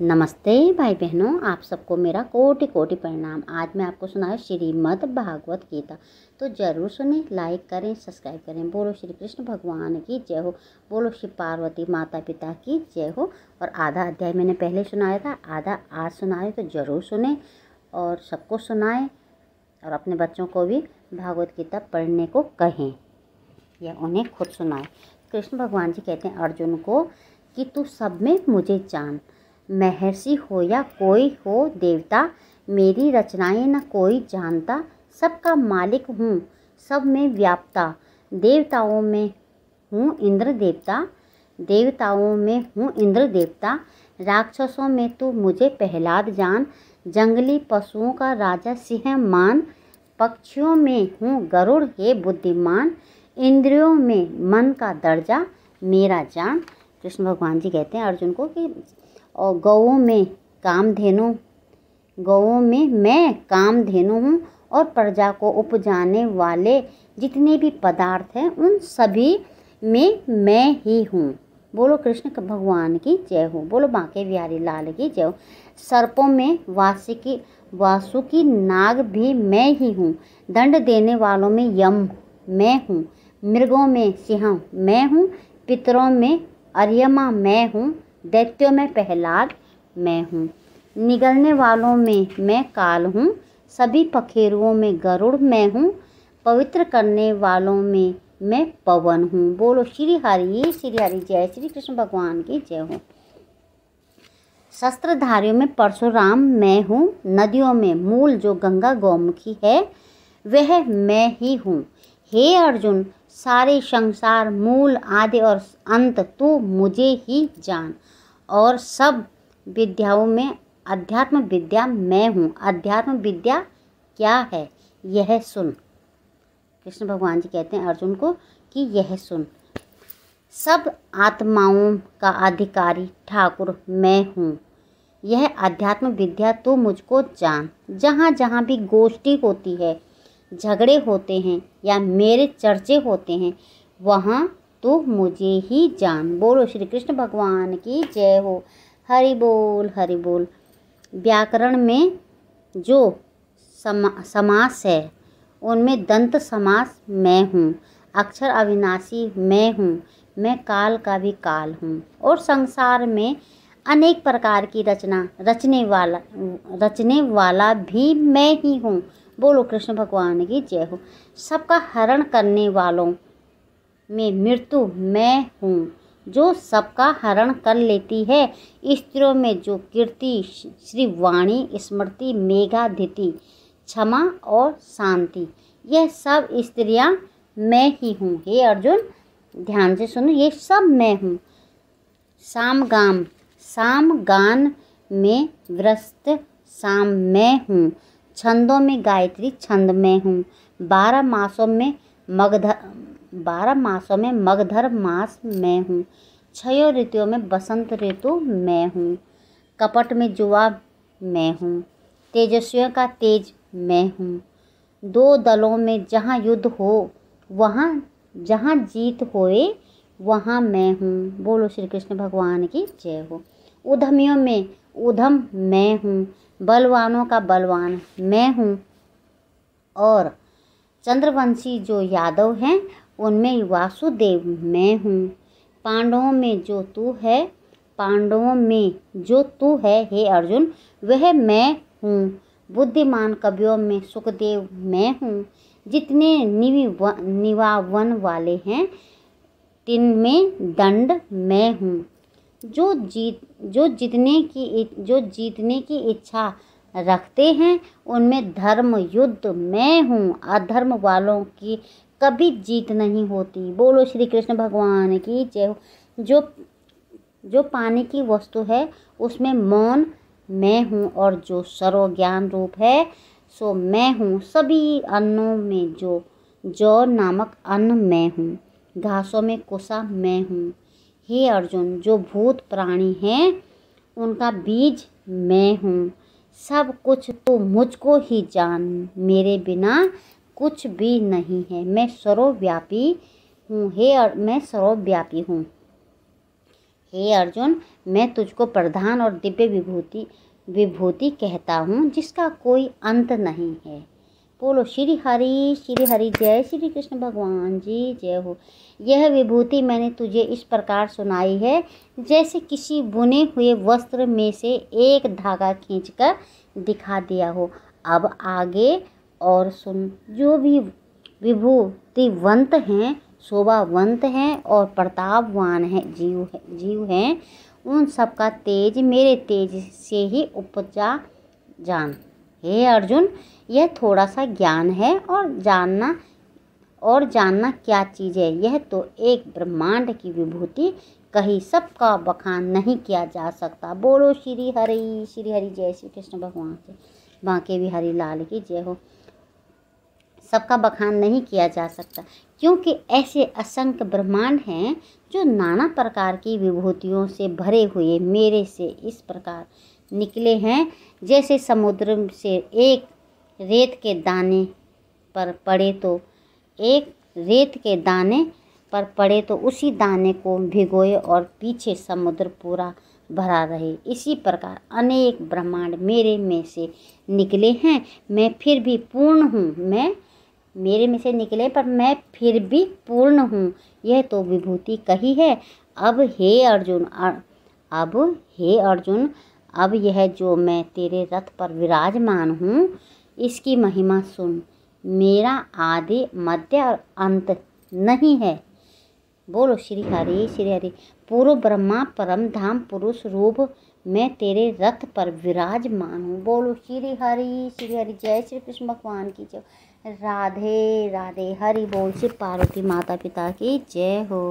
नमस्ते भाई बहनों आप सबको मेरा कोटि कोटि प्रणाम आज मैं आपको सुनाया श्रीमद भागवत गीता तो जरूर सुने लाइक करें सब्सक्राइब करें बोलो श्री कृष्ण भगवान की जय हो बोलो श्री पार्वती माता पिता की जय हो और आधा अध्याय मैंने पहले सुनाया था आधा आज सुनाए तो ज़रूर सुने और सबको सुनाए और अपने बच्चों को भी भागवत गीता पढ़ने को कहें या उन्हें खुद सुनाए कृष्ण भगवान जी कहते हैं अर्जुन को कि तू सब में मुझे जान महर्षि हो या कोई हो देवता मेरी रचनाएं न कोई जानता सबका मालिक हूँ सब में व्याप्ता देवताओं में हूँ इंद्र देवता देवताओं में हूँ इंद्र देवता राक्षसों में तू तो मुझे प्रहलाद जान जंगली पशुओं का राजा सिंह मान पक्षियों में हूँ गरुड़ हे बुद्धिमान इंद्रियों में मन का दर्जा मेरा जान कृष्ण भगवान जी कहते हैं अर्जुन को कि और गौों में काम धेनु गौों में मैं काम धेनु हूँ और प्रजा को उपजाने वाले जितने भी पदार्थ हैं उन सभी में मैं ही हूँ बोलो कृष्ण भगवान की जय हो बोलो बांके बिहारी लाल की जय हो सर्पों में वासिकी वासुकी नाग भी मैं ही हूँ दंड देने वालों में यम मैं हूँ मृगों में सिंह मैं हूँ पितरों में अर्यमा मैं हूँ दैत्यों में प्रहलाद मैं हूँ निगलने वालों में मैं काल हूँ सभी पखेरुओं में गरुड़ मैं हूँ पवित्र करने वालों में मैं पवन हूँ बोलो श्री हरि श्री हरि जय श्री कृष्ण भगवान की जय हो शस्त्रधारियों में परशुराम मैं हूँ नदियों में मूल जो गंगा गौमुखी है वह मैं ही हूँ हे अर्जुन सारे संसार मूल आदि और अंत तू मुझे ही जान और सब विद्याओं में अध्यात्म विद्या मैं हूँ अध्यात्म विद्या क्या है यह सुन कृष्ण भगवान जी कहते हैं अर्जुन को कि यह सुन सब आत्माओं का अधिकारी ठाकुर मैं हूँ यह आध्यात्म विद्या तो मुझको जान जहाँ जहाँ भी गोष्ठी होती है झगड़े होते हैं या मेरे चर्चे होते हैं वहाँ तो मुझे ही जान बोलो श्री कृष्ण भगवान की जय हो हरि बोल हरि बोल व्याकरण में जो समा समास है उनमें दंत समास मैं हूँ अक्षर अविनाशी मैं हूँ मैं काल का भी काल हूँ और संसार में अनेक प्रकार की रचना रचने वाला रचने वाला भी मैं ही हूँ बोलो कृष्ण भगवान की जय हो सबका हरण करने वालों में मृत्यु मैं हूँ जो सबका हरण कर लेती है स्त्रियों में जो कीर्ति श्री वाणी स्मृति मेघाधिति क्षमा और शांति यह सब स्त्रियाँ मैं ही हूँ हे अर्जुन ध्यान से सुनो ये सब मैं हूँ सामगाम सामगान में व्रस्त साम मैं हूँ छंदों में गायत्री छंद में हूँ बारह मासों में मगध बारह मासों में मगधर मास मैं हूँ छयों ऋतुओं में बसंत ऋतु मैं हूँ कपट में जुआ मैं हूँ तेजस्वियों का तेज मैं हूँ दो दलों में जहाँ युद्ध हो वहाँ जहाँ जीत होए वहाँ मैं हूँ बोलो श्री कृष्ण भगवान की जय हो उधमियों में उधम मैं हूँ बलवानों का बलवान मैं हूँ और चंद्रवंशी जो यादव हैं उनमें वासुदेव मैं हूँ पांडवों में जो तू है पांडवों में जो तू है हे अर्जुन वह मैं हूँ बुद्धिमान कवियों में सुखदेव मैं हूँ जितने निवावन वाले हैं तिन में दंड मैं हूँ जो जीत जो जीतने की जो जीतने की इच्छा रखते हैं उनमें धर्म युद्ध मैं हूँ अधर्म वालों की कभी जीत नहीं होती बोलो श्री कृष्ण भगवान की जय जो जो पाने की वस्तु है उसमें मौन मैं हूँ और जो सर्व ज्ञान रूप है सो मैं हूँ सभी अन्नों में जो जौ नामक अन्न मैं हूँ घासों में कुसा मैं हूँ हे अर्जुन जो भूत प्राणी हैं उनका बीज मैं हूँ सब कुछ तो मुझको ही जान मेरे बिना कुछ भी नहीं है मैं सर्वव्यापी हूँ हे और मैं सर्वव्यापी हूँ हे अर्जुन मैं तुझको प्रधान और दिव्य विभूति विभूति कहता हूँ जिसका कोई अंत नहीं है बोलो श्री हरि श्री हरि जय श्री कृष्ण भगवान जी जय हो यह विभूति मैंने तुझे इस प्रकार सुनाई है जैसे किसी बुने हुए वस्त्र में से एक धागा खींचकर दिखा दिया हो अब आगे और सुन जो भी विभूतिवंत हैं शोभावंत हैं और प्रतापवान हैं जीव है जीव हैं उन सबका तेज मेरे तेज से ही उपजा जान हे अर्जुन यह थोड़ा सा ज्ञान है और जानना और जानना क्या चीज़ है यह तो एक ब्रह्मांड की विभूति कहीं सबका बखान नहीं किया जा सकता बोलो श्री हरि श्री हरि जय श्री कृष्ण भगवान से बांके बिहारी लाल की जय हो सबका बखान नहीं किया जा सकता क्योंकि ऐसे असंख्य ब्रह्मांड हैं जो नाना प्रकार की विभूतियों से भरे हुए मेरे से इस प्रकार निकले हैं जैसे समुद्र से एक रेत के दाने पर पड़े तो एक रेत के दाने पर पड़े तो उसी दाने को भिगोए और पीछे समुद्र पूरा भरा रहे इसी प्रकार अनेक ब्रह्मांड मेरे में से निकले हैं मैं फिर भी पूर्ण हूँ मैं मेरे में से निकले पर मैं फिर भी पूर्ण हूँ यह तो विभूति कही है अब हे अर्जुन अब हे अर्जुन अब यह जो मैं तेरे रथ पर विराजमान हूँ इसकी महिमा सुन मेरा आदि मध्य और अंत नहीं है बोलो श्री हरी श्री हरी पूर्व ब्रह्मा परम धाम पुरुष रूप मैं तेरे रथ पर विराजमान हूँ बोलो श्री हरि श्री हरि जय श्री कृष्ण भगवान की जय राधे राधे हरि बोल श्री पार्वती माता पिता की जय हो